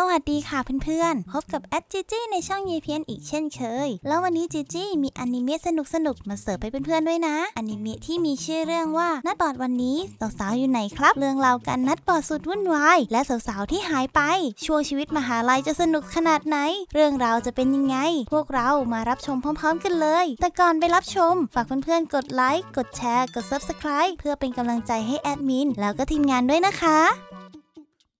สวัสดีค่ะเพื่อนๆ พบกับแอดจีจี้ในช่องยีเพียนอีกเช่นเคย แล้ววันนี้จีจี้มีอนิเมะสนุกสนุกมาเสิร์ฟไปเพื่อนๆ ด้วยนะ อนิเมะที่มีชื่อเรื่องว่านัดบอดวันนี้สาวๆอยู่ไหนครับ เรื่องราวการนัดบอดสุด วุ่นวาย และสาวๆที่หายไป ช่วงชีวิตมหาลัยจะสนุกขนาดไหน เรื่องราวจะเป็นยังไง พวกเรามารับชมพร้อม ๆกันเลย แต่ก่อนไปรับชม ฝากเพื่อนๆกดไลค์กดแชร์ กดซับสไครป์เพื่อเป็นกำลังใจให้แอดมินแล้วก็ทีมงานด้วยนะคะ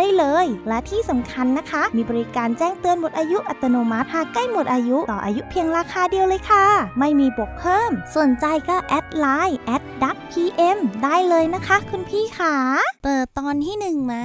ได้เลย และที่สำคัญนะคะ มีบริการแจ้งเตือนหมดอายุอัตโนมัติหากใกล้หมดอายุต่ออายุเพียงราคาเดียวเลยค่ะ ไม่มีบวกเพิ่มสนใจก็ แอดไลน์แอดดักพีเอ็มได้เลยนะคะ คุณพี่ขาเปิดตอนที่1มา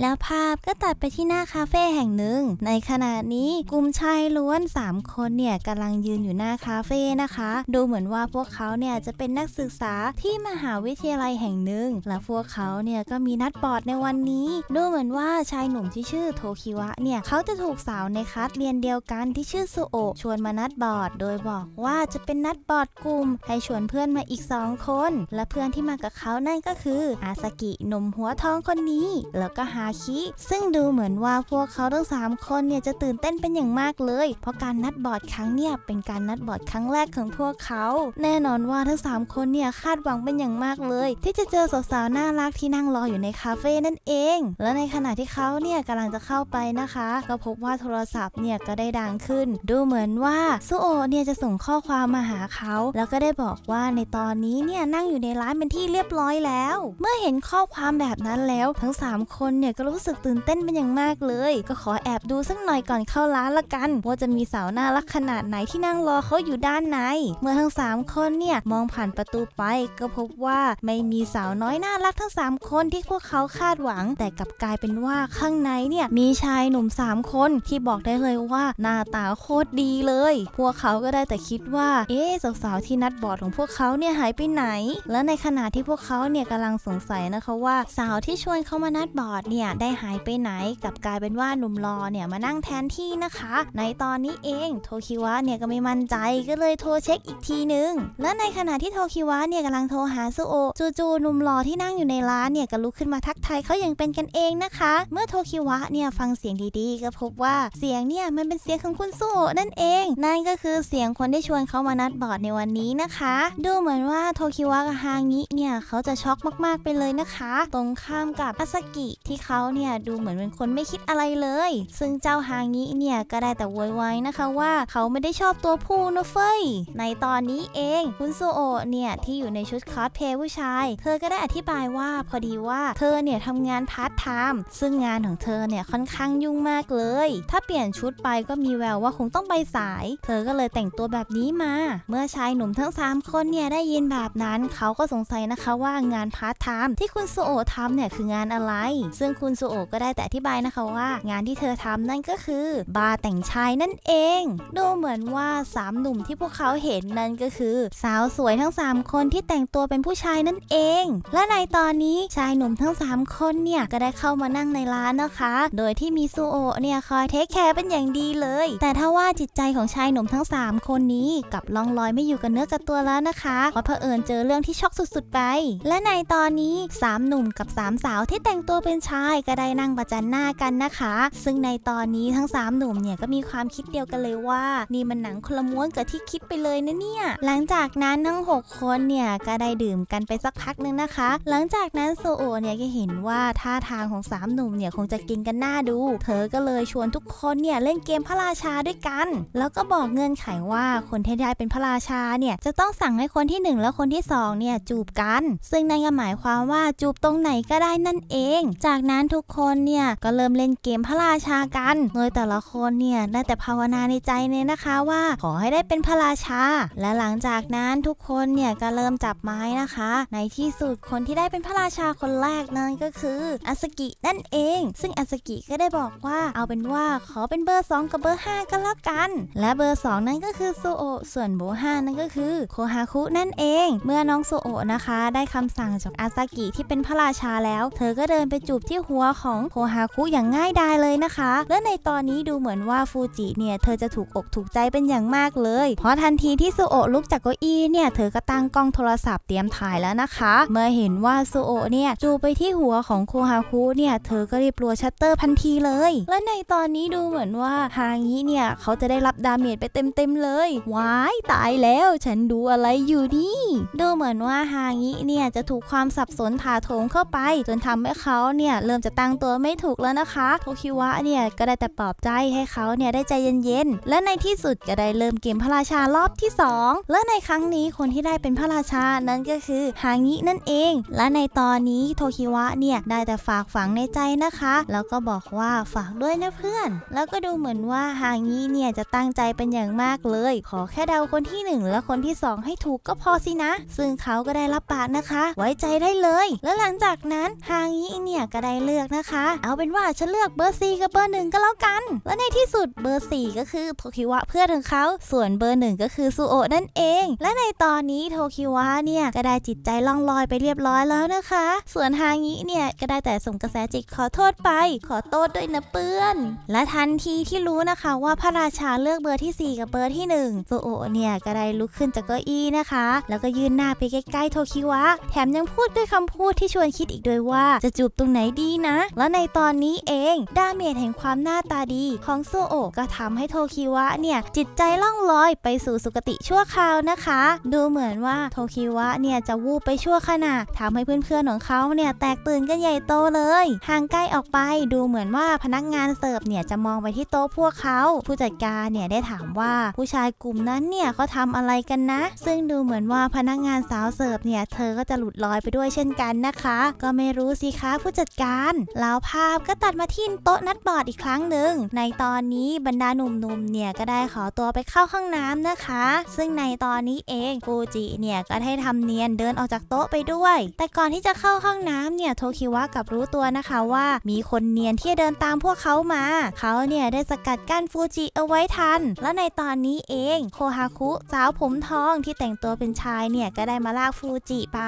แล้วภาพก็ตัดไปที่หน้าคาเฟ่แห่งหนึ่งในขณะนี้กลุ่มชายล้วน 3 คนเนี่ยกำลังยืนอยู่หน้าคาเฟ่นะคะ ดูเหมือนว่าพวกเขาเนี่ยจะเป็นนักศึกษาที่มหาวิทยาลัยแห่งหนึ่งและพวกเขาเนี่ยก็มีนัดบอร์ดในวันนี้ ดูเหมือนนว่าชายหนุ่มที่ชื่อโทคิวะเนี่ยเขาจะถูกสาวในคัสเรียนเดียวกันที่ชื่อซุโอชวนมานัดบอร์ดโดยบอกว่าจะเป็นนัดบอร์ดกลุ่มให้ชวนเพื่อนมาอีก 2 คน และเพื่อนที่มากับเขานั่นก็คือ อาสกิหนุ่มหัวทองคนนี้แล้วก็ฮาคิซึ่งดูเหมือนว่าพวกเขาทั้ง 3 คนเนี่ยจะตื่นเต้นเป็นอย่างมากเลยเพราะการนัดบอร์ดครั้งเนี่ยเป็นการนัดบอร์ดครั้งแรกของพวกเขา แน่นอนว่าทั้ง3คนเนี่ยคาดหวังเป็นอย่างมากเลย ที่จะเจอสาวๆน่ารักที่นั่งรออยู่ในคาเฟ่นั่นเอง และในขขณะที่เขาเนี่ยกำลังจะเข้าไปนะคะ ก็พบว่าโทรศัพท์เนี่ยก็ได้ดังขึ้น ดูเหมือนว่าซูโอเนี่ยจะส่งข้อความมาหาเขาแล้วก็ได้บอกว่าในตอนนี้เนี่ยนั่งอยู่ในร้านเป็นที่เรียบร้อยแล้ว เมื่อเห็นข้อความแบบนั้นแล้วทั้ง3คนเนี่ยก็รู้สึกตื่นเต้นเป็นอย่างมากเลยก็ขอแอบดูสักหน่อยก่อนเข้าร้านละกัน ว่าจะมีสาวน่ารักขนาดไหนที่นั่งรอเขาอยู่ด้านในเมื่อทั้ง3คนเนี่ยมองผ่านประตูไปก็พบว่าไม่มีสาวน้อยน่ารักทั้ง 3 คนที่พวกเขาคาดหวังแต่กลับกลายเป็น็นว่าข้างในเนี่ยมีชายหนุ่ม 3 คนที่บอกได้เลยว่า หน้าตาโคตรดีเลย พวกเขาก็ได้แต่คิดว่าเอ๊ะสาวๆที่นัดบอดของพวกเขาเนี่ยหายไปไหน และในขณะที่พวกเขาเนี่ยกำลังสงสัยนะคะว่า สาวที่ชวนเขามานัดบอดเนี่ยได้หายไปไหนกับกลายเป็นว่าหนุ่มรอเนี่ยมานั่งแทนที่นะคะในตอนนี้เองโทคิวะเนี่ยก็ไม่มั่นใจก็เลยโทรเช็คอีกทีนึงและในขณะที่โทคิวะเนี่ยกำลังโทรหาซูโอจูจูหนุ่มรอที่นั่งอยู่ในร้านเนี่ยก็ลุกขึ้นมาทักทายเขาอย่างเป็นกันเองนะคะคะเมื่อโทคิวะเนี่ยฟังเสียงดีๆ ก็พบว่าเสียงเนี่ยมันเป็นเสียงของคุณโซนั่นเอง นั่นก็คือเสียงคนที่ชวนเขามานัดบอร์ดในวันนี้นะคะดูเหมือนว่าโทคิวะกับฮางิเนี่ยเขาจะช็อกมากๆไปเลยนะคะ ตรงข้ามกับอาซากิที่เขาเนี่ยดูเหมือนเป็นคนไม่คิดอะไรเลย ซึ่งเจ้าฮางิเนี่ยก็ได้แต่โวยวายนะคะว่าเขาไม่ได้ชอบตัวผู้นะเฟยในตอนนี้เองคุณสูโอเนี่ยที่อยู่ในชุดคอสเพลย์ผู้ชายเธอก็ได้อธิบายว่าพอดีว่าเธอเนี่ยทำงานพาร์ทไทม์ซึ่งงานของเธอเนี่ย ค่อนข้างยุ่งมากเลย ถ้าเปลี่ยนชุดไปก็มีแววว่าคงต้องไปสาย เธอก็เลยแต่งตัวแบบนี้มา เมื่อชายหนุ่มทั้ง 3คนเนี่ยได้ยินแบบนั้นเขาก็สงสัยนะคะว่างานพาร์ทไทม์ที่คุณสุโอทำเนี่ย คืองานอะไร ซึ่งคุณสุโอก็ได้แต่อธิบายนะคะว่า งานที่เธอทำนั่นก็คือ บาร์แต่งชายนั่นเอง ดูเหมือนว่า3หนุ่มที่พวกเขาเห็นนั่นก็คือ สาวสวยทั้ง3คนที่แต่งตัวเป็นผู้ชายนั่นเอง และในตอนนี้ชายหนุ่มทั้ง3คนเนี่ยก็ได้เข้ามาานั่งในร้านนะคะ โดยที่มีซูโอเนี่ยคอยเทคแคร์เป็นอย่างดีเลย แต่ถ้าว่าจิตใจของชายหนุ่มทั้ง 3 คนนี้กับลองลอยไม่อยู่กับเนื้อกับตัวแล้วนะคะเพราะเผอิญเจอเรื่องที่ช็อกสุด ๆ ไป และในตอนนี้3หนุ่มกับ3สาวที่แต่งตัวเป็นชายก็ได้นั่งประจันหน้ากันนะคะ ซึ่งในตอนนี้ทั้ง3หนุ่มเนี่ยก็มีความคิดเดียวกันเลยว่า นี่มันหนังคนละม้วนกับที่คิดไปเลยนะเนี่ย หลังจากนั้นทั้ง6 คนเนี่ยก็ได้ดื่มกันไปสักพักนึงนะคะ หลังจากนั้นโซโอเนี่ยก็เห็นว่าท่าทางของ3หนุ่มเนี่ยคงจะกินกันหน้าดู เธอก็เลยชวนทุกคนเนี่ยเล่นเกมพระราชาด้วยกัน แล้วก็บอกเงื่อนไขว่าคนที่ได้เป็นพระราชาเนี่ยจะต้องสั่งให้คนที่ 1 และคนที่2เนี่ยจูบกัน ซึ่งนั่นก็หมายความว่าจูบตรงไหนก็ได้นั่นเอง จากนั้นทุกคนเนี่ยก็เริ่มเล่นเกมพระราชากันโดยแต่ละคนเนี่ยได้แต่ภาวนาในใจเนี่ยนะคะว่าขอให้ได้เป็นพระราชา และหลังจากนั้นทุกคนเนี่ยก็เริ่มจับไม้นะคะ ในที่สุดคนที่ได้เป็นพระราชาคนแรกนั้นก็คืออสกินั่นเอง ซึ่งอาสกิก็ได้บอกว่าเอาเป็นว่าขอเป็นเบอร์ 2 กับเบอร์ 5ก็แล้วกัน และเบอร์ 2 นั้นก็คือโซโอส่วนเบอร์ 5 นั้นก็คือ โคฮาคุนั่นเอง เมื่อน้องโซโอนะคะได้คำสั่งจากอาสกิที่เป็นพระราชาแล้ว เธอก็เดินไปจูบที่หัวของโคฮาคุอย่างง่ายดายเลยนะคะ และในตอนนี้ดูเหมือนว่าฟูจิเนี่ยเธอจะถูกอกถูกใจเป็นอย่างมากเลยเพราะทันทีที่โซโอลุกจากเก้าอี้เนี่ยเธอก็ตั้งกล้องโทรศัพท์เตรียมถ่ายแล้วนะคะเมื่อเห็นว่าโซโอเนี่ยจูบไปที่หัวของโคฮาคุเนี่ยเธอก็รีบรัวชัตเตอร์พันทีเลย และในตอนนี้ดูเหมือนว่าฮางิเนี่ยเขาจะได้รับดาเมจไปเต็มๆเลยว้ายตายแล้ว ฉันดูอะไรอยู่นี่ ดูเหมือนว่าฮางิเนี่ยจะถูกความสับสนถาโถมเข้าไปจนทำให้เขาเนี่ย เริ่มจะตั้งตัวไม่ถูกแล้วนะคะโอคิวะเนี่ยก็ได้แต่ปลอบใจให้เขาเนี่ยได้ใจเย็นๆ และในที่สุดก็ได้เริ่มเกมพระราชารอบที่2และในครั้งนี้คนที่ได้เป็นพระราชานั้นก็คือฮางินั่นเอง และในตอนนี้โทคิวะเนี่ยได้แต่ฝากฝังในใจนะคะ แล้วก็บอกว่าฝากด้วยนะเพื่อน แล้วก็ดูเหมือนว่าฮางี้เนี่ยจะตั้งใจเป็นอย่างมากเลย ขอแค่เดาคนที่ 1 และคนที่ 2 ให้ถูกก็พอสินะ ซึ่งเขาก็ได้รับปากนะคะ ไว้ใจได้เลย แล้วหลังจากนั้นฮางี้เนี่ยก็ได้เลือกนะคะ เอาเป็นว่าฉันเลือกเบอร์สี่กับเบอร์หนึ่งก็แล้วกัน และในที่สุดเบอร์สี่ก็คือ โทคิวะเพื่อนของเขาส่วนเบอร์หนึ่งก็คือซูโอนั่นเองและในตอนนี้โทคิวะเนี่ยก็ได้จิตใจล่องลอยไปเรียบร้อยแล้วนะคะส่วนฮางิเนี่ยก็ได้แต่ส่งกระแสจิติกขอโทษไปขอโทษด้วยนะเปื้อน และทันทีที่รู้นะคะว่าพระราชาเลือกเบอร์ที่ 4 กับเบอร์ที่1โซโอเนี่ยก็ได้ลุกขึ้นจากเก้าอี้นะคะแล้วก็ยืนหน้าไปใกล้ๆโทคิวะ แถมยังพูดด้วยคำพูดที่ชวนคิดอีกด้วยว่า จะจูบตรงไหนดีนะ แล้วในตอนนี้เองดาเมจแห่งความหน้าตาดี ของโซโอ ก็ทำให้โทคิวะเนี่ยจิตใจล่องลอย ไปสู่สุคติชั่วคราวนะคะ ดูเหมือนว่าโทคิวะเนี่ยจะวูบไปชั่วขณะทำให้เพื่อนๆของเขาเนี่ยแตกตื่นกันใหญ่โตเลยทางไกลออกไปดูเหมือนว่าพนักงานเสิร์ฟเนี่ยจะมองไปที่โต๊ะพวกเขา ผู้จัดการเนี่ยได้ถามว่าผู้ชายกลุ่มนั้นเนี่ยเขาทาอะไรกันนะ ซึ่งดูเหมือนว่าพนักงานสาวเสิร์ฟเนี่ยเธอก็จะหลุดลอยไปด้วยเช่นกันนะคะ ก็ไม่รู้สิคะ ผู้จัดการ แล้วภาพก็ตัดมาที่โต๊ะนัดบอร์ดอีกครั้งหนึ่งในตอนนี้บรรดา หนุ่มๆเนี่ยก็ได้ขอตัวไปเข้าห้องน้ำนะคะ ซึ่งในตอนนี้เองฟูจิเนี่ยก็ได้ทำเนียนเดินออกจากโต๊ะไปด้วย แต่ก่อนที่จะเข้าห้องน้ำเนี่ยโทคิวะกับรู้ตัวนะคะะว่ามีคนเนียนที่เดินตามพวกเขามาเขาเนี่ยได้สกัดกั้นฟูจิเอาไว้ทันและในตอนนี้เองโคฮาคุสาวผมทองที่แต่งตัวเป็นชายเนี่ยก็ได้มาลากฟูจิไป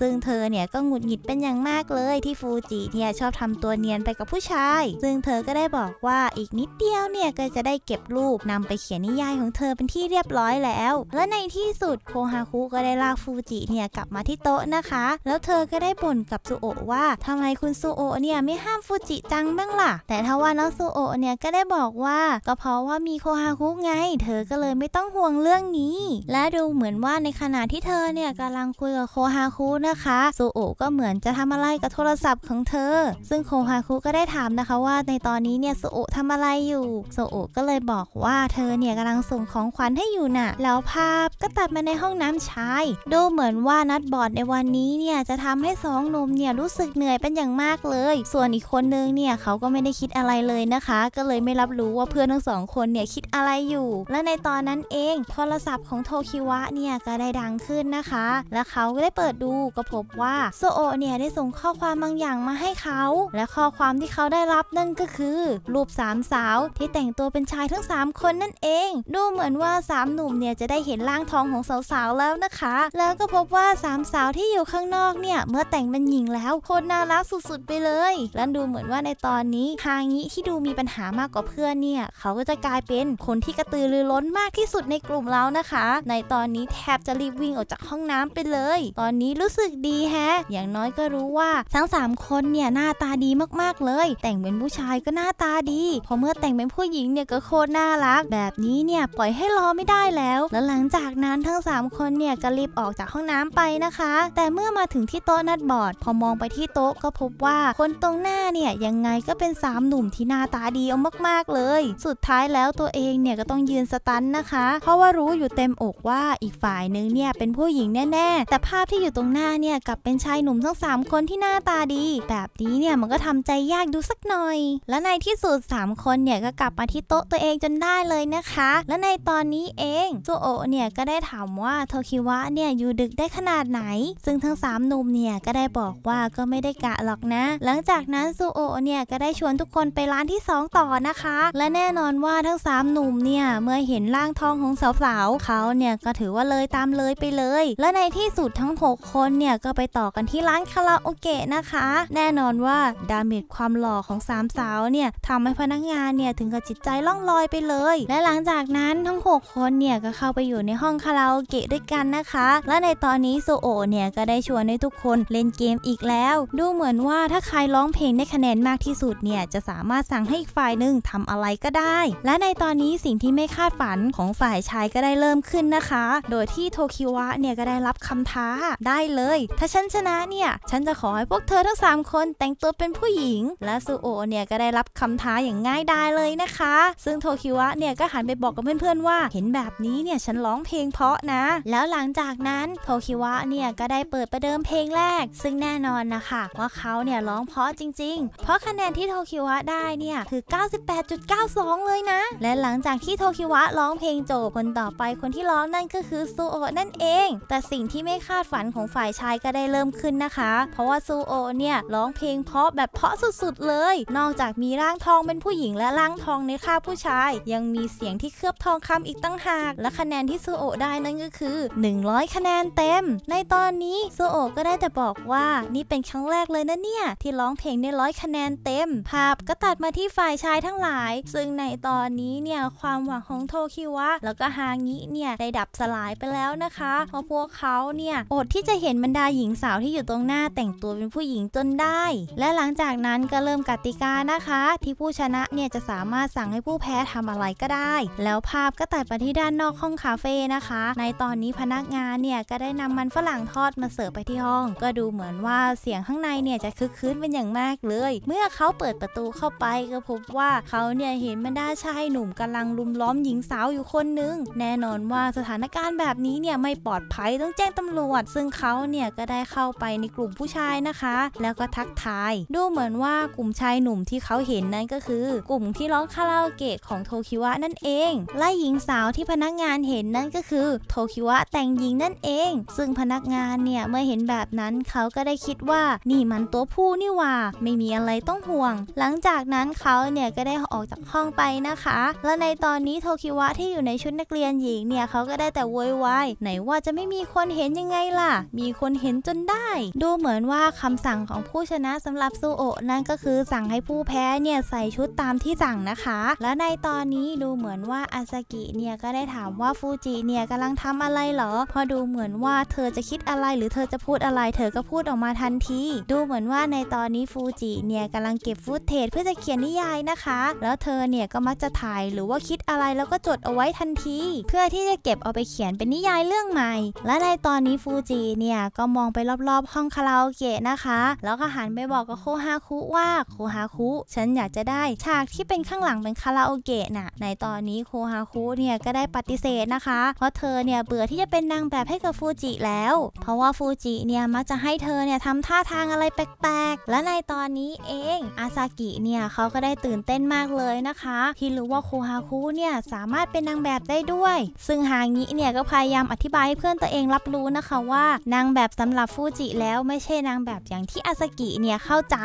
ซึ่งเธอเนี่ยก็หงุดหงิดเป็นอย่างมากเลยที่ฟูจิเนี่ยชอบทำตัวเนียนไปกับผู้ชายซึ่งเธอก็ได้บอกว่าอีกนิดเดียวเนี่ยก็จะได้เก็บรูปนำไปเขียนนิยายของเธอเป็นที่เรียบร้อยแล้ว และในที่สุดโคฮาคุก็ได้ลากฟูจิเนี่ยกลับมาที่โต๊ะนะคะ แล้วเธอก็ได้บ่นกับซูโอว่า ทำไมคุณซูโอเนี่ยไม่ห้ามฟูจิจังบ้างล่ะแต่ทว่าน้องซูโอเนี่ยก็ได้บอกว่าก็เพราะว่ามีโคฮาคุไง เธอก็เลยไม่ต้องห่วงเรื่องนี้ และดูเหมือนว่าในขณะที่เธอเนี่ยกำลังคุยกับโคฮาคุนะคะซูโอก็เหมือนจะทำอะไรกับโทรศัพท์ของเธอ ซึ่งโคฮาคุก็ได้ถามนะคะว่าในตอนนี้เนี่ยซูโอทำอะไรอยู่ ซูโอก็เลยบอกว่าเธอเนี่ยกำลังส่งของขวัญให้อยู่น่ะแล้วภาพก็ตัดมาในห้องน้ำชายดูเหมือนว่านัดบอดในวันนี้เนี่ยจะทำให้สองหนุ่มเนี่ยรู้สึกเหนื่อยเป็นอย่างมากเลยส่วนอีกคนนึงเนี่ยเขาก็ไม่ได้คิดอะไรเลยนะคะ ก็เลยไม่รับรู้ว่าเพื่อนทั้งสองคนเนี่ยคิดอะไรอยู่ และในตอนนั้นเอง โทรศัพท์ของโทคิวะเนี่ยก็ได้ดังขึ้นนะคะและเขาก็ได้เปิดดูก็พบว่าโซโอเนี่ยได้ส่งข้อความบางอย่างมาให้เขา และข้อความที่เขาได้รับนั่นก็คือรูปสามสาวที่แต่งตัวเป็นชายทั้ง3คนนั่นเองดูเหมือนว่า3หนุ่มเนี่ยจะได้เห็นร่างทองของสาวๆแล้วนะคะ แล้วก็พบว่า3สาวที่อยู่ข้างนอกเนี่ยเมื่อแต่งเป็นหญิงแล้วโคตรน่ารักสุดๆไปเลยแล้วดูเหมือนว่าในตอนนี้ฮางิที่ดูมีปัญหามากกว่าเพื่อนเนี่ยเขาก็จะกลายเป็นคนที่กระตือรือร้นมากที่สุดในกลุ่มเรานะคะในตอนนี้แทบจะรีบวิ่งออกจากห้องน้ำไปเลย ตอนนี้รู้สึกดีแฮะ อย่างน้อยก็รู้ว่าทั้ง 3 คนเนี่ยหน้าตาดีมากๆเลย แต่งเป็นผู้ชายก็หน้าตาดีพอเมื่อแต่งเป็นผู้หญิงเนี่ยก็โคตรน่ารักแบบนี้เนี่ย ปล่อยให้รอไม่ได้แล้วแล้วหลังจากนั้นทั้ง3คนเนี่ยก็รีบออกจากห้องน้ำไปนะคะแต่เมื่อมาถึงที่โต๊ะนัดบอร์ดพอมองไปที่โต๊ะก็พบว่าคนตรงหน้าเนี่ยยังไงก็เป็น3หนุ่มที่หน้าตาดีเอามากๆเลย สุดท้ายแล้วตัวเองเนี่ยก็ต้องยืนสตันนะคะ เพราะว่ารู้อยู่เต็มอกว่าอีกฝ่ายนึงเนี่ย เป็นผู้หญิงแน่ๆ แต่ภาพที่อยู่ตรงหน้าเนี่ยกลับเป็นชายหนุ่มทั้ง 3 คนที่หน้าตาดี แบบนี้เนี่ยมันก็ทำใจยากดูสักหน่อย และในที่สุด 3 คนเนี่ยก็กลับมาที่โต๊ะตัวเองจนได้เลยนะคะและในตอนนี้เองซูโอเนี่ยก็ได้ถามว่าโทคิวะเนี่ยอยู่ดึกได้ขนาดไหนซึ่งทั้ง3หนุ่มเนี่ยก็ได้บอกว่าก็ไม่ได้กะหรอกนะหลังจากนั้นซูโอเนี่ย ก็ได้ชวนทุกคนไปร้านที่ 2 ต่อนะคะ และแน่นอนว่าทั้ง 3 หนุ่มเนี่ย เมื่อเห็นร่างทองของสาวๆเขาเนี่ยก็ถือว่าเลยตามเลยไปเลยและในที่สุดทั้ง6คนเนี่ยก็ไปต่อกันที่ร้านคาราโอเกะนะคะ แน่นอนว่าดาเมจความหล่อของ3สาวเนี่ยทำให้พนักงานเนี่ยถึงกับจิตใจล่องลอยไปเลยและหลังจากนั้นทั้ง 6 คนเนี่ย ก็เข้าไปอยู่ในห้องคาราโอเกะด้วยกันนะคะ และในตอนนี้โซโอเนี่ยก็ได้ชวนให้ทุกคนเล่นเกมอีกแล้วดูเหมือนว่าถ้าใครร้องเพลงได้คะแนนมากที่สุดเนี่ยจะสามารถสั่งให้อีกฝ่ายหนึ่งทำอะไรก็ได้ และในตอนนี้สิ่งที่ไม่คาดฝันของฝ่ายชายก็ได้เริ่มขึ้นนะคะ โดยที่โทคิวะเนี่ยก็ได้รับคำท้าได้เลยถ้าฉันชนะเนี่ยฉันจะขอให้พวกเธอทั้ง3คนแต่งตัวเป็นผู้หญิงและซูโอเนี่ยก็ได้รับคำท้าอย่างง่ายดายเลยนะคะ ซึ่งโทคิวะเนี่ยก็หันไปบอกกับเพื่อนๆว่าเห็นแบบนี้เนี่ยฉันร้องเพลงเพาะนะ แล้วหลังจากนั้นโทคิวะเนี่ยก็ได้เปิดประเดิมเพลงแรกซึ่งแน่นอนนะคะว่าเขาเนี่ยร้องเพาะะจริงๆเพราะคะแนนที่โทคิวะได้เนี่ยคือ 98.92 เลยนะ และหลังจากที่โทคิวะร้องเพลงโจคนต่อไปคนที่ร้องนั่นก็คือซูโอนั่นเองแต่สิ่งที่ไม่คาดฝันของฝ่ายชายก็ได้เริ่มขึ้นนะคะ เพราะว่าซูโอเนี่ยร้องเพลงเพราะแบบเพราะสุดๆเลยนอกจากมีร่างทองเป็นผู้หญิงและร่างทองในค่าผู้ชาย ยังมีเสียงที่เคลือบทองคำอีกตั้งหากและคะแนนที่ซูโอได้นั่นก็คือ100 คะแนนเต็ม ในตอนนี้ซูโอก็ได้แต่บอกว่านี่เป็นครั้งแรกเลยนะเนี่ยที่ร้องเพลงได้ร้อยคะแนนเต็ม ภาพก็ตัดมาที่ฝ่ายชายทั้งหลาย ซึ่งในตอนนี้เนี่ยความหวังของโทคิวะ แล้วก็ฮางิเนี่ยได้ดับสลายไปแล้วนะคะ เพราะพวกเขาเนี่ยอดที่จะเห็นบรรดาหญิงสาวที่อยู่ตรงหน้าแต่งตัวเป็นผู้หญิงจนได้ และหลังจากนั้นก็เริ่มกติกานะคะ ที่ผู้ชนะเนี่ยจะสามารถสั่งให้ผู้แพ้ทำอะไรก็ได้ แล้วภาพก็ตัดไปที่ด้านนอกห้องคาเฟ่นะคะ ในตอนนี้พนักงานเนี่ยก็ได้นำมันฝรั่งทอดมาเสิร์ฟไปที่ห้อง ก็ดูเหมือนว่าเสียงข้างในเนี่ย จะคึกคืนเป็นอย่างางมากเลย เมื่อเขาเปิดประตูเข้าไปก็พบว่าเขาเนี่ยเห็นบรรดาชายหนุ่มกำลังลุมล้อมหญิงสาวอยู่คนนึง แน่นอนว่าสถานการณ์แบบนี้เนี่ยไม่ปลอดภัยต้องแจ้งตำรวจ ซึ่งเขาเนี่ยก็ได้เข้าไปในกลุ่มผู้ชายนะคะแล้วก็ทักทาย ดูเหมือนว่ากลุ่มชายหนุ่มที่เขาเห็นนั้นก็คือ กลุ่มที่ร้องคาราโอเกะของโทคิวะนั่นเองและหญิงสาวที่พนักงานเห็นนั่นก็คือ โทคิวะแต่งหญิงนั่นเอง ซึ่งพนักงานเนี่ยเมื่อเห็นแบบนั้นเขาก็ได้คิดว่านี่มันตัวผู้นี่หว่าาไม่มีอะไรต้องห่วง หลังจากนั้นเขาเนี่ยก็ได้ออกจากห้องไปนะคะ และในตอนนี้โทคิวะที่อยู่ในชุดนักเรียนหญิงเนี่ยเขาก็ได้แต่โวยวายไหนว่าจะไม่มีคนเห็นยังไงล่ะ มีคนเห็นจนได้ ดูเหมือนว่าคำสั่งของผู้ชนะสำหรับซูโอะนั่นก็คือสั่งให้ผู้แพ้เนี่ยใส่ชุดตามที่สั่งนะคะ และในตอนนี้ดูเหมือนว่าอาซากิเนี่ยก็ได้ถามว่าฟูจิเนี่ยกำลังทำอะไรเหรอ พอดูเหมือนว่าเธอจะคิดอะไรหรือเธอจะพูดอะไร เธอก็พูดออกมาทันที ดูเหมือนว่าในตอนนี้ฟูจิเนี่ยกำลังเก็บฟุตเทจเพื่อจะเขียนนิยายนะคะ แล้วเธอเนี่ยก็มักจะถ่ายหรือว่าคิดอะไรแล้วก็จดเอาไว้ทันทีเพื่อที่จะเก็บเอาไปเขียนเป็นนิยายเรื่องใหม่ และในตอนนี้ฟูจิเนี่ยก็มองไปรอบๆห้องคาราโอเกะนะคะ แล้วก็หันไปบอกกับโคฮาคุว่าโคฮาคุฉันอยากจะได้ฉากที่เป็นข้างหลังเป็นคาราโอเกะน่ะ ในตอนนี้โคฮาคุเนี่ยก็ได้ปฏิเสธนะคะ เพราะเธอเนี่ยเบื่อที่จะเป็นนางแบบให้กับฟูจิแล้ว เพราะว่าฟูจิเนี่ยมักจะให้เธอเนี่ยทำท่าทางอะไรแปลกๆและในตอนนี้เองอาซากิเนี่ยเขาก็ได้ตื่นเต้นมากเลยนะคะ ที่รู้ว่าโคฮาคุเนี่ยสามารถเป็นนางแบบได้ด้วยซึ่งฮางิเนี่ยก็พยายามอธิบายให้เพื่อนตัวเองรับรู้นะคะว่า นางแบบสำหรับฟูจิแล้วไม่ใช่นางแบบอย่างที่อาซากิเนี่ยเข้าใจ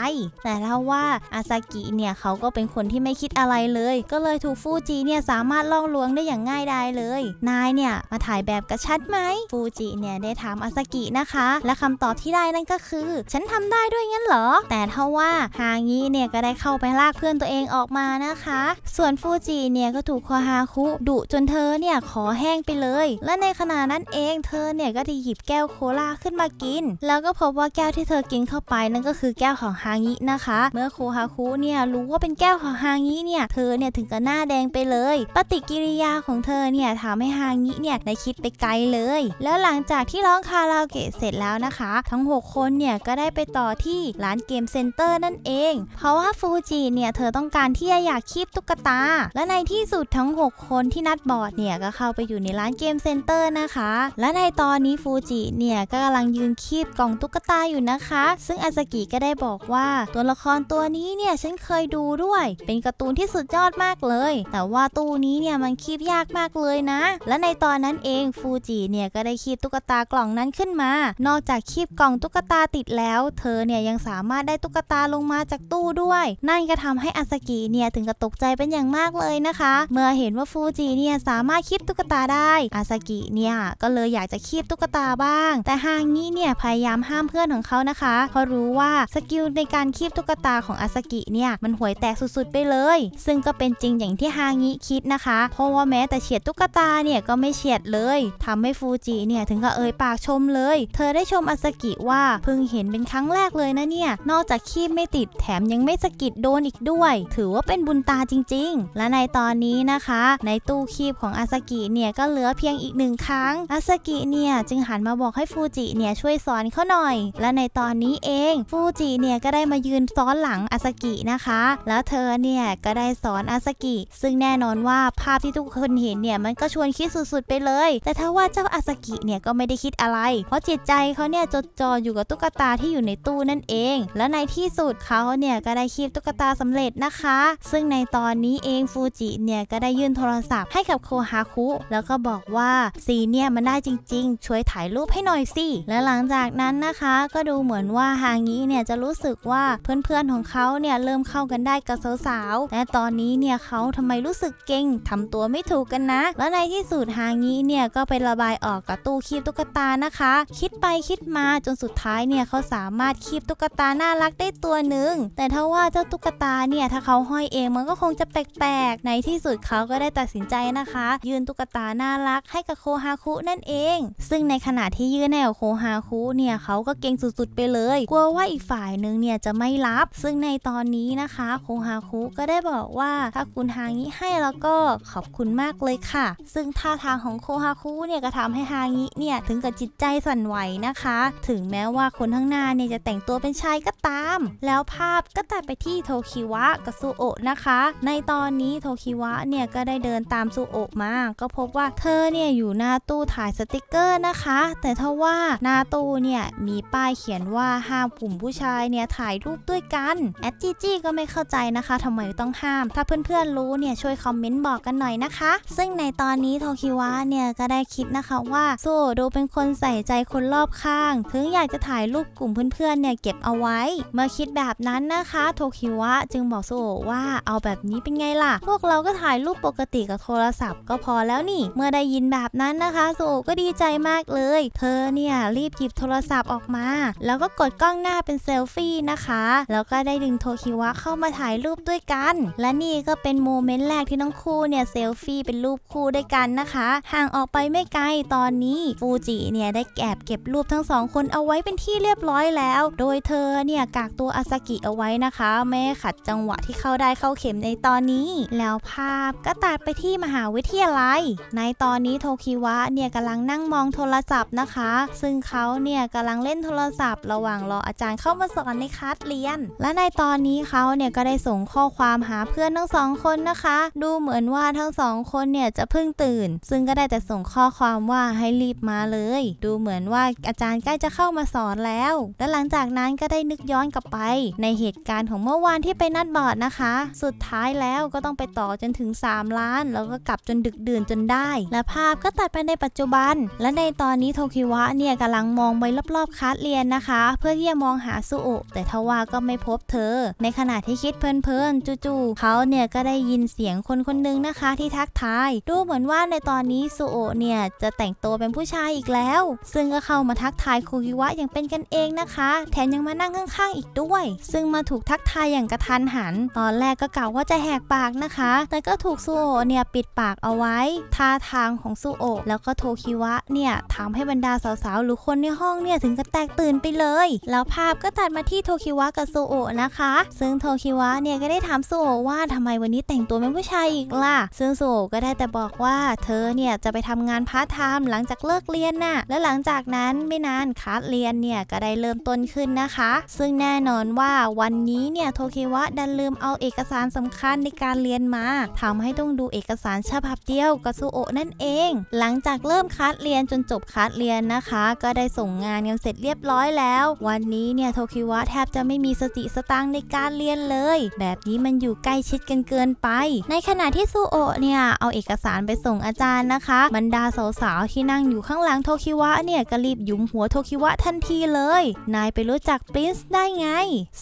แต่เล่าว่าอาซากิเนี่ยเขาก็เป็นคนที่ไม่คิดอะไรเลยก็เลยถูกฟูจิเนี่ยสามารถล่องลวงได้อย่างง่ายดายเลย นายเนี่ยมาถ่ายแบบกระชัดไหมฟูจิเนี่ยได้ถามอาซากินะคะ และคำตอบที่ได้นั่นก็คือ ฉันทำได้ด้วยงั้นเหรอแต่เท่าว่าฮางี้เนี่ยก็ได้เข้าไปลากเพื่อนตัวเองออกมานะคะ ส่วนฟูจิเนี่ยก็ถูกคอฮาคุดุจนเธอเนี่ยขอแห้งไปเลย และในขณะนั้นเองเธอเนี่ยก็ได้หยิบแก้วโคลาขึ้นมากิน แล้วก็พบว่าแก้วที่เธอกินเข้าไปนั่นก็คือแก้วของฮางินะคะ เมื่อโคฮาคุเนี่ยรู้ว่าเป็นแก้วของฮางิเนี่ยเธอเนี่ยถึงกับหน้าแดงไปเลย ปฏิกิริยาของเธอเนี่ยทำให้ฮางิเนี่ยได้คิดไปไกลเลย แล้วหลังจากที่ร้องคาราโอเกะเสร็จแล้วนะคะ ทั้ง6คนเนี่ยก็ได้ไปต่อที่ร้านเกมมเซ็นเตอร์นั่นเอง เพราะว่าฟูจิเนี่ย เธอต้องการที่จะอยากคีบตุ๊กตาและในที่สุดทั้ง 6 คนที่นัดบอร์ดเนี่ยก็เข้าไปอยู่ในร้านเกมเซ็นเตอร์นะคะ และในตอนนี้ฟูจิเนี่ยก็กำลังยืนคีบกล่องตุ๊กตาอยู่นะคะซึ่งอาซากิก็ได้บอกว่าตัวละครตัวนี้ เนี่ย ฉันเคยดูด้วยเป็นการ์ตูนที่สุดยอดมากเลย แต่ว่าตู้นี้เนี่ยมันคีบยากมากเลยนะ และในตอนนั้นเองฟูจิเนี่ยก็ได้คีบตุ๊กตากล่องนั้นขึ้นมานอกจากคีบกล่องตุ๊กตาติดแล้ว เธอเนี่ยยังสามารถได้ตุ๊กตาลงมาจากตู้ด้วยนั่นก็ทำให้อาสกิเนี่ยถึงกับตกใจเป็นอย่างมากเลยนะคะเมื่อเห็นว่าฟูจิเนี่ยสามารถคีบตุ๊กตาได้อาสกิเนี่ยก็เลยอยากจะคีบตุ๊กตาบ้าง แต่ฮางิเนี่ยพยายามห้ามเพื่อนของเขานะคะเพราะรู้ว่าสกิลในการคีบตุ๊กตาของอาสกิเนี่ยมันห่วยแตกสุดๆไปเลยซึ่งก็เป็นจริงอย่างที่ฮางิคิดนะคะเพราะว่าแม้แต่เฉียดตุ๊กตาเนี่ยก็ไม่เฉียดเลยทำให้ฟูจิเนี่ยถึงกับเอ่ยปากชมเลยเธอได้ชมอาสกิว่าเพิ่งเห็นเป็นครั้งแรกเลยนะเนี่ยนอกอกจากขี้ไม่ติดแถมยังไม่สะกิดโดนอีกด้วย ถือว่าเป็นบุญตาจริง ๆ และในตอนนี้นะคะในตู้คีบของอาซากิเนี่ยก็เหลือเพียงอีกหนึ่งครั้งอาซากิเนี่ยจึงหันมาบอกให้ฟูจิเนี่ยช่วยสอนเขาหน่อย และในตอนนี้เองฟูจิเนี่ยก็ได้มายืนซ้อนหลังอาซากินะคะ แล้วเธอเนี่ยก็ได้สอนอาซากิ ซึ่งแน่นอนว่าภาพที่ทุกคนเห็นเนี่ยมันก็ชวนคิดสุดๆไปเลย แต่ถ้าว่าเจ้าอาซากิเนี่ยก็ไม่ได้คิดอะไร เพราะจิตใจเขาเนี่ยจดจ่ออยู่กับตุ๊กตาที่อยู่ในตู้นั่นเอง และในที่สุดเขาเนี่ยก็ได้คีบตุ๊กตาสำเร็จนะคะ ซึ่งในตอนนี้เองฟูจิเนี่ยก็ได้ยื่นโทรศัพท์ให้กับโคฮาคุแล้วก็บอกว่าสีเนี่ยมันได้จริง ๆ ช่วยถ่ายรูปให้หน่อยสิ และหลังจากนั้นนะคะก็ดูเหมือนว่าฮางิเนี่ยจะรู้สึกว่าเพื่อนๆของเขาเนี่ยเริ่มเข้ากันได้กับสาวๆและตอนนี้เนี่ยเขาทำไมรู้สึกเก่งทำตัวไม่ถูกกันนะ และในที่สุดฮางิเนี่ยก็ไประบายออกกับตู้คีบตุ๊กตานะคะ คิดไปคิดมาจนสุดท้ายเนี่ยเขาสามารถคีบตุ๊กตาหน้าารักได้ตัวหนึ่งแต่ถ้าว่าเจ้าตุ๊กตาเนี่ยถ้าเขาห้อยเองมันก็คงจะแปลกๆ ในที่สุดเขาก็ได้ตัดสินใจนะคะยืนตุ๊กตาน่ารักให้กับโคฮาคุนั่นเอง ซึ่งในขณะที่ยืนแนวโคฮาคุเนี่ยเขาก็เก่งสุดๆไปเลยกลัวว่าอีกฝ่ายหนึ่งเนี่ยจะไม่รับซึ่งในตอนนี้นะคะโคฮาคุก็ได้บอกว่า ถ้าคุณฮางิให้แล้วก็ขอบคุณมากเลยค่ะ ซึ่งท่าทางของโคฮาคุเนี่ยก็ทำให้ฮางิเนี่ยถึงกับจิตใจสั่นไหวนะคะ ถึงแม้ว่าคนข้างหน้าเนี่ยจะแต่งตัวเป็นชายก็ตามแล้วภาพก็ตัดไปที่โทคิวะกับซูโอะนะคะ ในตอนนี้โทคิวะเนี่ยก็ได้เดินตามซูโอะมา ก็พบว่าเธอเนี่ยอยู่หน้าตู้ถ่ายสติกเกอร์นะคะ แต่ทว่าหน้าตู้เนี่ยมีป้ายเขียนว่าห้ามกลุ่มผู้ชายเนี่ยถ่ายรูปด้วยกัน แอดจีจีก็ไม่เข้าใจนะคะทำไมต้องห้าม ถ้าเพื่อน ๆ รู้เนี่ยช่วยคอมเมนต์บอกกันหน่อยนะคะ ซึ่งในตอนนี้โทคิวะเนี่ยก็ได้คิดนะคะว่าซูโอะดูเป็นคนใส่ใจคนรอบข้าง ถึงอยากจะถ่ายรูปกลุ่มเพื่อนๆเนี่ยเก็บเอาไว้เมื่อคิดแบบนั้นนะคะโทคิวะจึงบอกซูโอว่าเอาแบบนี้เป็นไงล่ะ พวกเราก็ถ่ายรูปปกติกับโทรศัพท์ ก็พอแล้วนี่เมื่อได้ยินแบบนั้นนะคะซูโอก็ดีใจมากเลย เธอเนี่ยรีบหยิบโทรศัพท์ออกมา แล้วก็กดกล้องหน้าเป็นเซลฟี่นะคะแล้วก็ได้ดึงโทคิวะเข้ามาถ่ายรูปด้วยกัน และนี่ก็เป็นโมเมนต์แรกที่ทั้งคู่เนี่ยเซลฟี่เป็นรูปคู่ด้วยกันนะคะห่างออกไปไม่ไกลตอนนี้ฟูจิเนี่ยได้แอบเก็บรูปทั้งสองคนเอาไว้เป็นที่เรียบร้อยแล้วโดยเธอเนี่ยี่ยกากตัวอาซากิเอาไว้นะคะ แม่ขัดจังหวะที่เข้าได้เข้าเข็มในตอนนี้ แล้วภาพก็ตัดไปที่มหาวิทยาลัย ในตอนนี้โทคิวะเนี่ยกำลังนั่งมองโทรศัพท์นะคะ ซึ่งเขาเนี่ยกำลังเล่นโทรศัพท์ระหว่างรออาจารย์เข้ามาสอนในคลาสเรียน และในตอนนี้เขาเนี่ยก็ได้ส่งข้อความหาเพื่อนทั้งสองคนนะคะ ดูเหมือนว่าทั้งสองคนเนี่ยจะเพิ่งตื่น ซึ่งก็ได้แต่ส่งข้อความว่าให้รีบมาเลย ดูเหมือนว่าอาจารย์ใกล้จะเข้ามาสอนแล้วและหลังจากนั้นก็ได้นึกย้อนกลับไปในเหตุการณ์ของเมื่อวานที่ไปนัดบอร์ดนะคะ สุดท้ายแล้วก็ต้องไปต่อจนถึง 3 ล้านแล้วก็กลับจนดึกดื่นจนได้ และภาพก็ตัดไปในปัจจุบัน และในตอนนี้โทคิวะเนี่ยกำลังมองไปรอบๆคัสเรียนนะคะ เพื่อที่จะมองหาซูโอะแต่ทว่าก็ไม่พบเธอ ในขณะที่คิดเพลินๆจู่ๆเขาเนี่ยก็ได้ยินเสียงคนคนนึงนะคะ ที่ทักทายดูเหมือนว่าในตอนนี้ซูโอะเนี่ยจะแต่งตัวเป็นผู้ชายอีกแล้วซึ่งก็เข้ามาทักทายโคคิวะอย่างเป็นกันเองนะคะแถมยังมานั่งข้าง้างอีกด้วย ซึ่งมาถูกทักทายอย่างกระทันหัน ตอนแรกก็กล่าวว่าจะแหกปากนะคะ แต่ก็ถูกซูโอเนี่ยปิดปากเอาไว้ ท่าทางของซูโอแล้วก็โทคิวะเนี่ยทำให้บรรดาสาวๆหรือคนในห้องเนี่ยถึงกับแตกตื่นไปเลย แล้วภาพก็ตัดมาที่โทคิวะกับซูโอนะคะ ซึ่งโทคิวะเนี่ยก็ได้ถามซูโอว่าทำไมวันนี้แต่งตัวเป็นผู้ชายอีกล่ะ ซึ่งซูโอก็ได้แต่บอกว่าเธอเนี่ยจะไปทำงานพาร์ทไทม์หลังจากเลิกเรียนน่ะ และหลังจากนั้นไม่นานคลาเรียนเนี่ยก็ได้เริ่มต้นขึ้นนะคะ ซึ่งงแน่นอนว่าวันนี้เนี่ยโทเควะดันลืมเอาเอกสารสำคัญในการเรียนมา ทำให้ต้องดูเอกสารฉบับเดียวกับซูโอนั่นเอง หลังจากเริ่มคัดเรียนจนจบคัดเรียนนะคะ ก็ได้ส่งงานกันเสร็จเรียบร้อยแล้ว วันนี้เนี่ยโทเควะแทบจะไม่มีสติสตังในการเรียนเลยแบบนี้มันอยู่ใกล้ชิดกันเกินไป ในขณะที่ซูโอเนี่ยเอาเอกสารไปส่งอาจารย์นะคะบรรดาสาวๆที่นั่งอยู่ข้างหลังโทคิวะเนี่ยก็รีบยุมหัวโทคิวะทันทีเลย นายไปรู้จักปรินซ์ได้ไไง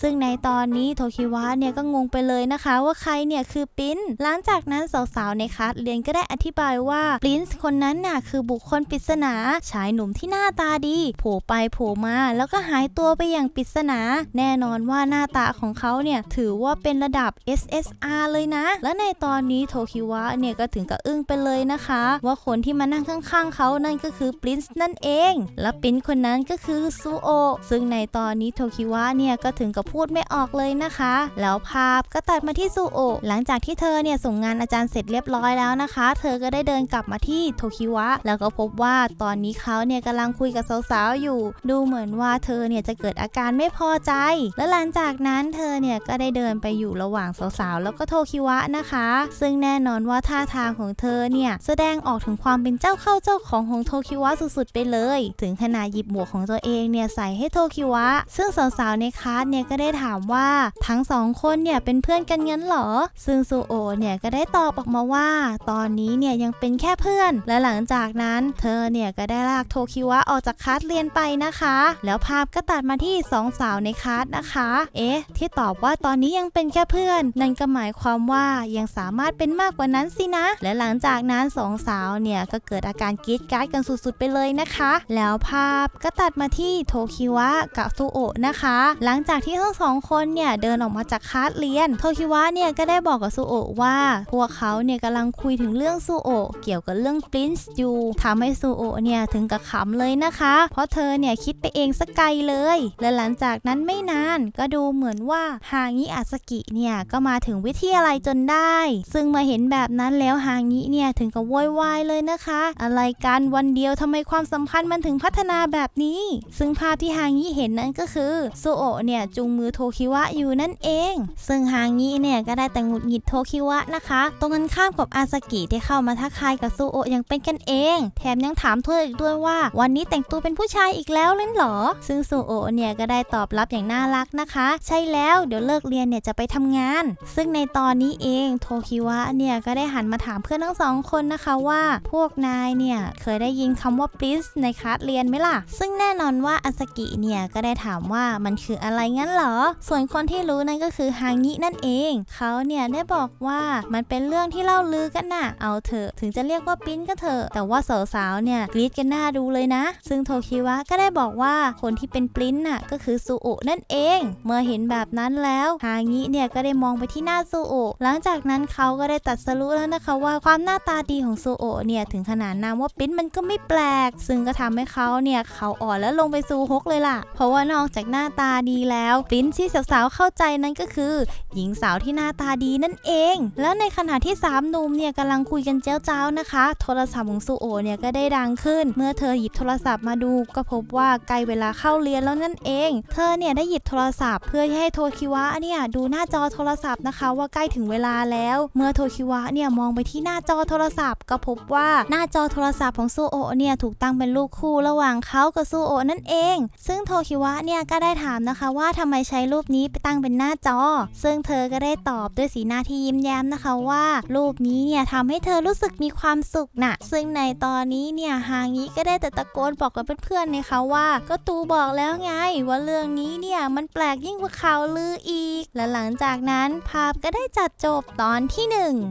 ซึ่งในตอนนี้โทคิวะเนี่ยก็งงไปเลยนะคะว่าใครเนี่ยคือปิ้นหลังจากนั้นสาวๆในคัสเรียนก็ได้อธิบายว่าปิ้นคนนั้นน่ะคือบุคคลปริศนาชายหนุ่มที่หน้าตาดีโผล่ไปโผล่มา แล้วก็หายตัวไปอย่างปริศนา แน่นอนว่าหน้าตาของเขาเนี่ยถือว่าเป็นระดับ SSR เลยนะ และในตอนนี้โทคิวะเนี่ยก็ถึงกับอึ้งไปเลยนะคะว่าคนที่มานั่งข้างๆ เขานั่นก็คือปริน์นั่นเอง และปริน์คนนั้นก็คือซูโอซึ่งในตอนนี้โทคิวะะเนี่ยก็ถึงกับพูดไม่ออกเลยนะคะ แล้วภาพก็ตัดมาที่ซูโอ หลังจากที่เธอเนี่ยส่งงานอาจารย์เสร็จเรียบร้อยแล้วนะคะ เธอก็ได้เดินกลับมาที่โทคิวะ แล้วก็พบว่าตอนนี้เขาเนี่ยกำลังคุยกับสาวๆอยู่ ดูเหมือนว่าเธอเนี่ยจะเกิดอาการไม่พอใจ และหลังจากนั้นเธอเนี่ยก็ได้เดินไปอยู่ระหว่างสาวๆแล้วก็โทคิวะนะคะ ซึ่งแน่นอนว่าท่าทางของเธอเนี่ยแสดงออกถึงความเป็นเจ้าเข้าเจ้าของของโทคิวะสุดๆไปเลย ถึงขนาดหยิบหมวกของตัวเองเนี่ยใส่ให้โทคิวะ ซึ่งสาวาวในคาร์ดเนี่ยก็ได้ถามว่าทั้งสองคนเนี่ยเป็นเพื่อนกันงั้นหรอซึ่งซูโอเนี่ยก็ได้ตอบออกมาว่า ตอนนี้เนี่ยยังเป็นแค่เพื่อน และหลังจากนั้นเธอเนี่ยก็ได้ลากโทคิวะออกจากคาร์ดเรียนไปนะคะ แล้วภาพก็ตัดมาที่สองสาวในคาร์ดนะคะเอ๊ะที่ตอบว่าตอนนี้ยังเป็นแค่เพื่อนนั่นก็หมายความว่ายังสามารถเป็นมากกว่านั้นสินะ และหลังจากนั้นสองสาวเนี่ยก็เกิดอาการกรี๊ดกราดกันสุดๆไปเลยนะคะ แล้วภาพก็ตัดมาที่โทคิวะกับซูโอนะคะหลังจากที่ทั้งสองคนเนี่ยเดินออกมาจากคาสเรียนโทคิวะเนี่ยก็ได้บอกกับซูโอะว่า พวกเขาเนี่ยกำลังคุยถึงเรื่องซูโอะเกี่ยวกับเรื่องปรินซ์อยู่ทำให้ซูโอะเนี่ยถึงกับขำเลยนะคะ เพราะเธอเนี่ยคิดไปเองสักไกลเลย และหลังจากนั้นไม่นานก็ดูเหมือนว่าฮางิอาสกิเนี่ยก็มาถึงวิทยาลัยจนได้ ซึ่งมาเห็นแบบนั้นแล้วฮางิเนี่ยถึงกับโวยวายเลยนะคะ อะไรกันวันเดียวทำไมความสัมพันธ์มันถึงพัฒนาแบบนี้ ซึ่งภาพที่ฮางิเห็นนั้นก็คือซโอเนี่ยจูงมือโทคิวะอยู่นั่นเอง ซึ่งฮางี้เนี่ยก็ได้แต่งหงุดหงิดโทคิวะนะคะตรงกันข้ามกับอาซากิที่เข้ามาทักทายกับซูโออย่างเป็นกันเอง แถมยังถามเธออีกด้วยว่า วันนี้แต่งตัวเป็นผู้ชายอีกแล้วเล่นหรอซึ่งซูโอเนี่ยก็ได้ตอบรับอย่างน่ารักนะคะ ใช่แล้วเดี๋ยวเลิกเรียนเนี่ยจะไปทำงาน ซึ่งในตอนนี้เองโทคิวะเนี่ยก็ได้หันมาถามเพื่อนทั้งสองคนนะคะว่า พวกนายเนี่ยเคยได้ยินคำว่าปรินซในคลาสเรียนไหมล่ะซึ่งแน่นอนว่าอาซากิเนี่ยก็ได้ถามว่ามันคืออะไรงั้นหรอส่วนคนที่รู้นั่นก็คือฮางินั่นเองเขาเนี่ยได้บอกว่ามันเป็นเรื่องที่เล่าลือกันน่ะเอาเถอะถึงจะเรียกว่าปิ้นก็เถอะแต่ว่าสาวๆเนี่ยกรี๊ดกันหน้าดูเลยนะ ซึ่งโทคิวะก็ได้บอกว่าคนที่เป็นปิ้นน่ะก็คือซูโอะนั่นเอง เมื่อเห็นแบบนั้นแล้วฮางิเนี่ยก็ได้มองไปที่หน้าซูโอะหลังจากนั้นเขาก็ได้ตัดสรุปแล้วนะคะว่าความหน้าตาดีของซูโอะเนี่ยถึงขนาดนามว่าปิ้นมันก็ไม่แปลก ซึ่งก็ทำให้เขาเนี่ยเขาอ่อนแล้วลงไปซูฮกเลยล่ะ เพราะว่านอกจากหน้าตาาดีแล้วฟินที่สาวๆเข้าใจนั้นก็คือ หญิงสาวที่หน้าตาดีนั่นเอง แล้วในขณะที่3หนุ่มเนี่ยกำลังคุยกันเจ้าๆนะคะโทรศัพท์ของซูโอเนี่ยก็ได้ดังขึ้น เมื่อเธอหยิบโทรศัพท์มาดูก็พบว่าใกล้เวลาเข้าเรียนแล้วนั่นเอง เธอเนี่ยได้หยิบโทรศัพท์เพื่อให้โทคิวะเนี่ยดูหน้าจอโทรศัพท์นะคะว่าใกล้ถึงเวลาแล้ว เมื่อโทคิวะเนี่ยมองไปที่หน้าจอโทรศัพท์ก็พบว่าหน้าจอโทรศัพท์ของซูโอเนี่ยถูกตั้งเป็นลูกคู่ระหว่างเขากับซูโอนั่นเอง ซึ่งโทคิวะเนี่ยก็ได้ถามามนะคะว่าทำไมใช้รูปนี้ไปตั้งเป็นหน้าจอ ซึ่งเธอก็ได้ตอบด้วยสีหน้าที่ยิ้มแย้มนะคะว่า รูปนี้เนี่ยทำให้เธอรู้สึกมีความสุขนะ่ะ ซึ่งในตอนนี้เนี่ยฮางิก็ได้แต่ตะโกนบอกกับเพื่อนๆนะคะว่าก็ตูบอกแล้วไง ว่าเรื่องนี้เนี่ย มันแปลกยิ่งกว่าข่าวลืออีก และหลังจากนั้น ภาพก็ได้จัดจบตอนที่ 1